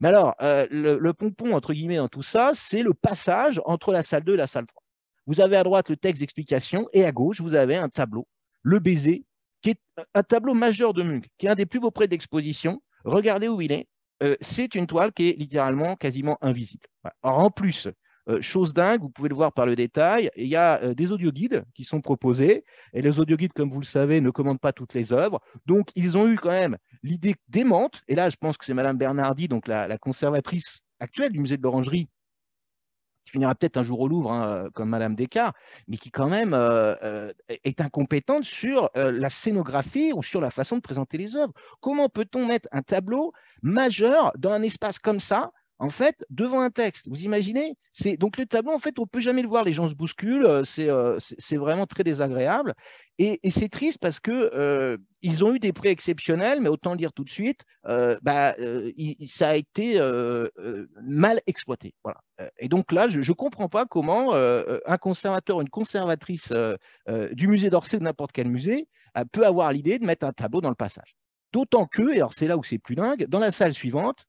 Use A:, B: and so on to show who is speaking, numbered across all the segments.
A: Mais alors, euh, le, pompon, entre guillemets, dans tout ça, c'est le passage entre la salle 2 et la salle 3. Vous avez à droite le texte d'explication et à gauche, vous avez un tableau, le baiser, qui est euh, un tableau majeur de Munch, qui est un des plus beaux prêts d'exposition. Regardez où il est. Euh, c'est une toile qui est littéralement quasiment invisible. en plus, euh, chose dingue, vous pouvez le voir par le détail, il y a euh, des audioguides qui sont proposés, et les audioguides, comme vous le savez, ne commandent pas toutes les œuvres. Donc, ils ont eu quand même l'idée démente, et là, je pense que c'est Madame Bernardi, donc la, conservatrice actuelle du musée de l'Orangerie, qui finira peut-être un jour au Louvre, hein, euh, comme Madame Descartes, mais qui quand même est incompétente sur la scénographie ou sur la façon de présenter les œuvres. Comment peut-on mettre un tableau majeur dans un espace comme ça, en fait, devant un texte. Vous imaginez C'est donc le tableau. En fait, on peut jamais le voir. Les gens se bousculent. Euh, euh, c'est vraiment très désagréable. Et, c'est triste parce que euh, ils ont eu des prêts exceptionnels, mais autant le dire tout de suite, bah, ça a été mal exploité. Et donc là, je ne comprends pas comment un conservateur, une conservatrice du musée d'Orsay n'importe quel musée peut avoir l'idée de mettre un tableau dans le passage. D'autant que, et alors c'est là où c'est plus dingue, dans la salle suivante,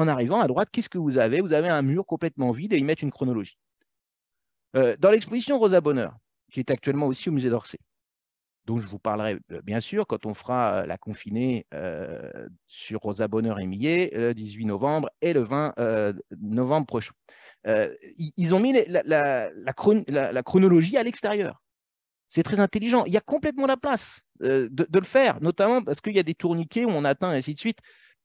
A: en arrivant à droite, qu'est-ce que vous avez Vous avez un mur complètement vide et ils mettent une chronologie. Euh, dans l'exposition Rosa Bonheur, qui est actuellement aussi au musée d'Orsay, dont je vous parlerai euh, bien sûr quand on fera euh, la confinée sur Rosa Bonheur et Millet le 18 novembre et le 20 novembre prochain. Ils, ont mis la, chronologie à l'extérieur. C'est très intelligent. Il y a complètement la place de, de, le faire, notamment parce qu'il y a des tourniquets où on atteint, et ainsi de suite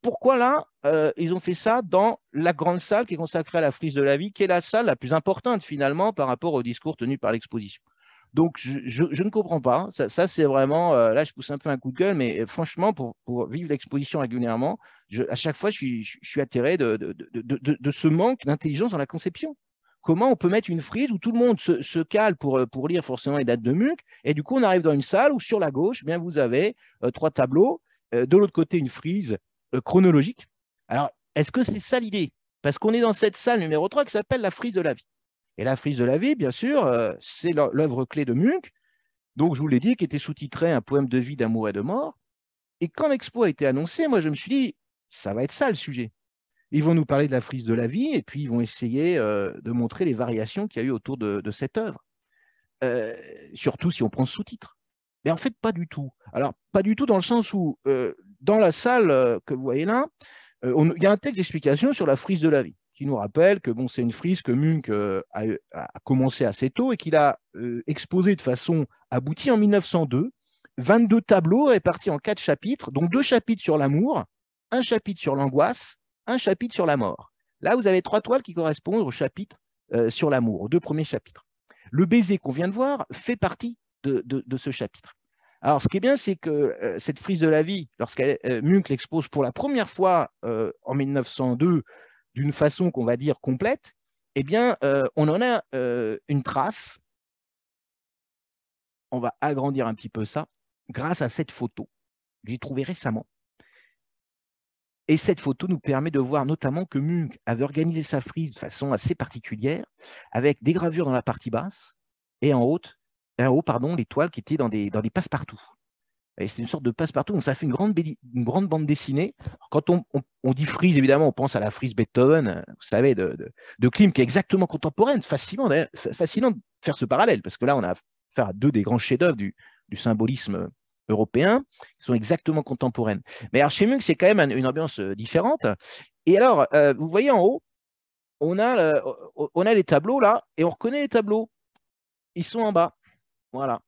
A: pourquoi là, euh, ils ont fait ça dans la grande salle qui est consacrée à la frise de la vie, qui est la salle la plus importante finalement par rapport au discours tenu par l'exposition. Donc, je, ne comprends pas. Ça, c'est vraiment. Euh, là, je pousse un peu un coup de gueule, mais euh, franchement, pour, vivre l'exposition régulièrement, à chaque fois, je suis, atterré de, ce manque d'intelligence dans la conception. Comment on peut mettre une frise où tout le monde se, cale pour, lire forcément les dates de MUC, et du coup, on arrive dans une salle où sur la gauche, bien, vous avez trois tableaux, de l'autre côté une frise euh, chronologique. Alors, est-ce que c'est ça l'idée Parce qu'on est dans cette salle numéro 3 qui s'appelle la frise de la vie. Et la frise de la vie, bien sûr, euh, c'est l'œuvre clé de Munch, donc je vous l'ai dit, qui était sous-titré Un poème de vie, d'amour et de mort. Et quand l'expo a été annoncé, moi je me suis dit, ça va être ça le sujet. Ils vont nous parler de la frise de la vie et puis ils vont essayer euh, de montrer les variations qu'il y a eu autour de, cette œuvre. surtout si on prend sous-titre. Mais en fait, pas du tout. Alors, pas du tout dans le sens où dans la salle euh, que vous voyez là, euh, il y a un texte d'explication sur la frise de la vie qui nous rappelle que bon, c'est une frise que Munch euh, a, commencé assez tôt et qu'il a exposée de façon aboutie en 1902. 22 tableaux répartis en quatre chapitres, dont deux chapitres sur l'amour, un chapitre sur l'angoisse, un chapitre sur la mort. Là, vous avez trois toiles qui correspondent au chapitre sur l'amour, aux deux premiers chapitres. Le baiser qu'on vient de voir fait partie de ce chapitre. Alors, ce qui est bien, c'est que euh, cette frise de la vie, lorsqu'elle euh, Munk l'expose pour la première fois euh, en 1902 d'une façon qu'on va dire complète, eh bien, on en a une trace. On va agrandir un petit peu ça grâce à cette photo que j'ai trouvée récemment. Et cette photo nous permet de voir notamment que Munch avait organisé sa frise de façon assez particulière, avec des gravures dans la partie basse et en haute en haut, pardon, les toiles qui étaient dans des, dans des passe-partout. Et c'était une sorte de passe-partout. Donc ça fait une grande, une grande bande dessinée. Quand on, dit frise, évidemment, on pense à la frise Beethoven, vous savez, de, de, qui est exactement contemporaine. Fascinant, fascinant de faire ce parallèle, parce que là, on a affaire deux des grands chefs-d'œuvre du, du, symbolisme européen, qui sont exactement contemporaines. Mais alors chez c'est quand même une ambiance euh, différente. Et alors, euh, vous voyez en haut, on a, euh, on a les tableaux là, et on reconnaît les tableaux. Ils sont en bas. Voilà.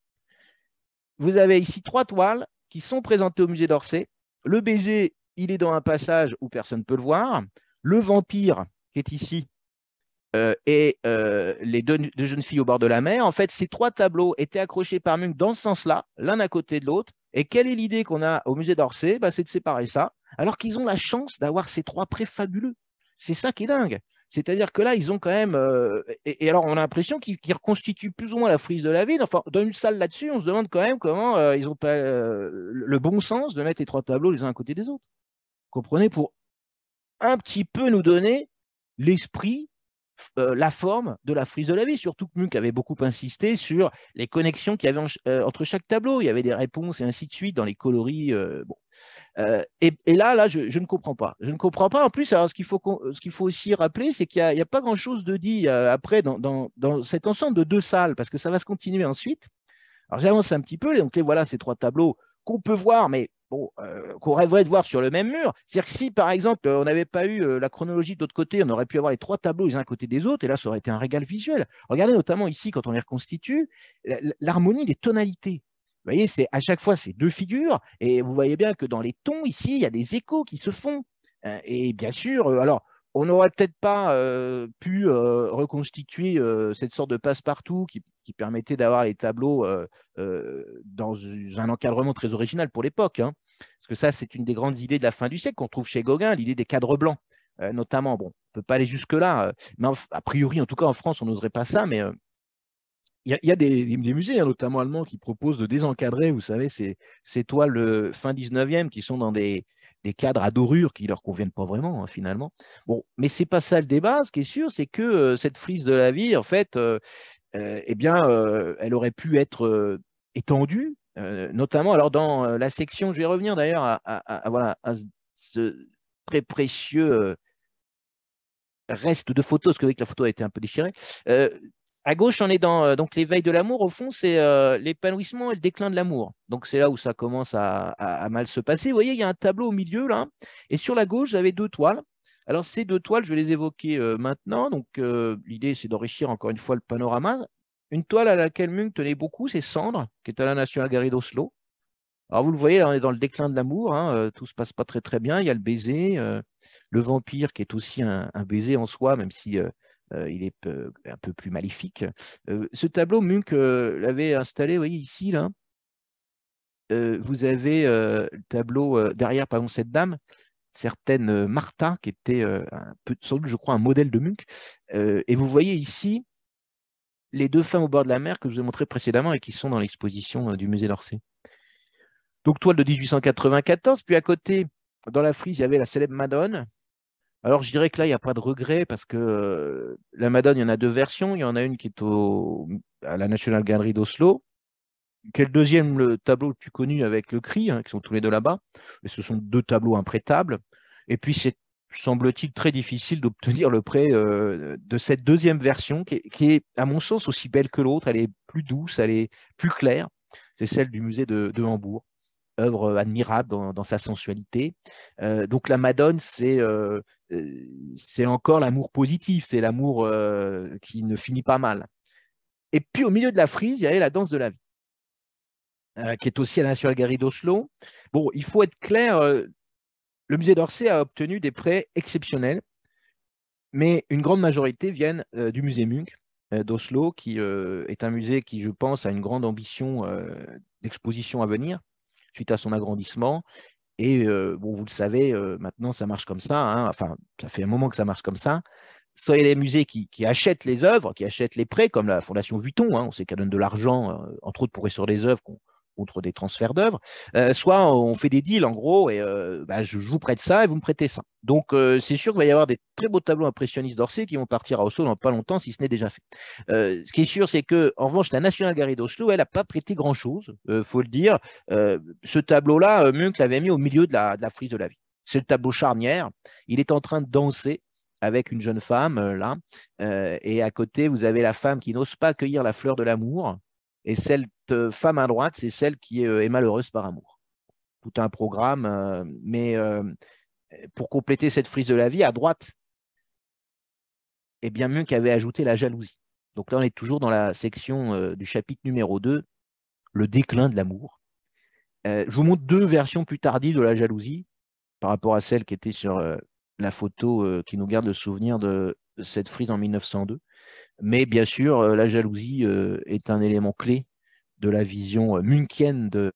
A: Vous avez ici trois toiles qui sont présentées au musée d'Orsay. Le baiser, il est dans un passage où personne ne peut le voir. Le vampire, qui est ici, euh, et euh, les deux, jeunes filles au bord de la mer. En fait, ces trois tableaux étaient accrochés par Munch dans ce sens-là, l'un à côté de l'autre. Et quelle est l'idée qu'on a au musée d'Orsay bah, C'est de séparer ça, alors qu'ils ont la chance d'avoir ces trois prêts fabuleux. C'est ça qui est dingue. C'est-à-dire que là, ils ont quand même. Euh, et, alors, on a l'impression qu'ils reconstituent plus ou moins la frise de la vie. Enfin, dans une salle là-dessus, on se demande quand même comment euh, ils ont pas euh, le bon sens de mettre les trois tableaux les uns à côté des autres. comprenez Pour un petit peu nous donner l'esprit euh, la forme de la frise de la vie, surtout que Munch avait beaucoup insisté sur les connexions qu'il y avait euh, entre chaque tableau. Il y avait des réponses et ainsi de suite dans les coloris. Euh, bon. Et, là, là, je, ne comprends pas. Je ne comprends pas. En plus, alors, ce qu'il faut, ce qu'il faut aussi rappeler, c'est qu'il n'y a, pas grand-chose de dit après dans, dans, dans cet ensemble de deux salles, parce que ça va se continuer ensuite. Alors j'avance un petit peu, donc voilà ces trois tableaux qu'on peut voir, mais euh, qu'on rêverait de voir sur le même mur. C'est-à-dire que si, par exemple, euh, on n'avait pas eu euh, la chronologie de l'autre côté, on aurait pu avoir les trois tableaux les uns à côté des autres, et là, ça aurait été un régal visuel. Regardez notamment ici, quand on les reconstitue, l'harmonie des tonalités. Vous voyez, c'est à chaque fois ces deux figures, et vous voyez bien que dans les tons, ici, il y a des échos qui se font. Et bien sûr, alors, on n'aurait peut-être pas euh, pu euh, reconstituer euh, cette sorte de passe-partout qui, permettait d'avoir les tableaux dans un encadrement très original pour l'époque. Hein. Parce que ça, c'est une des grandes idées de la fin du siècle qu'on trouve chez Gauguin, l'idée des cadres blancs, notamment. Bon, on ne peut pas aller jusque-là, mais a priori, en tout cas en France, on n'oserait pas ça, mais y y a des, musées, hein, notamment allemands, qui proposent de désencadrer, vous savez, ces, ces toiles euh, fin 19e qui sont dans des, cadres à dorure qui leur conviennent pas vraiment hein, finalement. Bon, mais c'est pas ça le débat. Ce qui est sûr, c'est que euh, cette frise de la vie, en fait, euh, eh bien, elle aurait pu être étendue, notamment. Alors dans la section, je vais revenir d'ailleurs à, voilà ce très précieux reste de photos, parce que la photo a été un peu déchirée, à gauche, on est dans euh, donc l'éveil de l'amour. Au fond, c'est euh, l'épanouissement et le déclin de l'amour. Donc c'est là où ça commence à, mal se passer. Vous voyez, il y a un tableau au milieu là, et sur la gauche, vous avez deux toiles. Alors ces deux toiles, je vais les évoquer euh, maintenant. Donc l'idée, c'est d'enrichir encore une fois le panorama. Une toile à laquelle Mung tenait beaucoup, c'est Cendre, qui est à la National Gallery d'Oslo. Alors vous le voyez, là, on est dans le déclin de l'amour. Hein, tout se passe pas très très bien. Il y a le baiser, le vampire qui est aussi un baiser en soi, même si euh, il est un peu plus maléfique. Euh, ce tableau, Munch euh, l'avait installé, vous voyez, ici, là. vous avez le tableau derrière, cette dame, certaine Martha, qui était un peu, sans doute, je crois, un modèle de Munch. et vous voyez ici les deux femmes au bord de la mer que je vous ai montrées précédemment et qui sont dans l'exposition du musée d'Orsay. Donc, toile de 1894. Puis à côté, dans la frise, il y avait la célèbre Madone, alors je dirais que là, il n'y a pas de regret parce que la Madone, il y en a deux versions. Il y en a une qui est au, à la National Gallery d'Oslo, Quel deuxième le tableau le plus connu avec le CRI, hein, qui sont tous les deux là-bas. Et ce sont deux tableaux imprétables. Et puis c'est semble-t-il très difficile d'obtenir le prêt de cette deuxième version qui est, à mon sens, aussi belle que l'autre. Elle est plus douce, elle est plus claire. C'est celle du musée de Hambourg œuvre admirable dans, sa sensualité. Euh, donc la Madone, euh, euh, c'est encore l'amour positif, c'est l'amour qui ne finit pas mal. Et puis au milieu de la frise, il y avait la danse de la vie, qui est aussi à la Gary d'Oslo. Bon, il faut être clair, le musée d'Orsay a obtenu des prêts exceptionnels, mais une grande majorité viennent du musée Munch d'Oslo, qui est un musée qui, je pense, a une grande ambition d'exposition à venir suite à son agrandissement. Et euh, bon, vous le savez, euh, maintenant ça marche comme ça. Hein. Enfin, ça fait un moment que ça marche comme ça. Soit les des musées qui, achètent les œuvres, qui achètent les prêts, comme la Fondation Vuitton. Hein. On sait qu'elle donne de l'argent, euh, entre autres pour sur des œuvres qu'on contre des transferts d'œuvres, euh, soit on fait des deals en gros et euh, bah, je, vous prête ça et vous me prêtez ça. Donc euh, c'est sûr qu'il va y avoir des très beaux tableaux impressionnistes d'Orsay qui vont partir à Oslo dans pas longtemps si ce n'est déjà fait. ce qui est sûr, c'est que en revanche la National Gallery d'Oslo, elle n'a pas prêté grand chose, faut le dire. ce tableau-là, Munch l'avait mis au milieu de la, frise de la vie. C'est le tableau charnière. Il est en train de danser avec une jeune femme, là. et à côté, vous avez la femme qui n'ose pas cueillir la fleur de l'amour et celle euh, femme à droite, c'est celle qui euh, est, malheureuse par amour. Tout un programme, euh, mais pour compléter cette frise de la vie, à droite, et eh bien mieux qu'avait ajouté la jalousie. Donc là, on est toujours dans la section du chapitre numéro 2, le déclin de l'amour. je vous montre deux versions plus tardives de la jalousie par rapport à celle qui était sur la photo qui nous garde le souvenir de cette frise en 1902. Mais bien sûr, la jalousie est un élément clé de la vision euh, munkienne de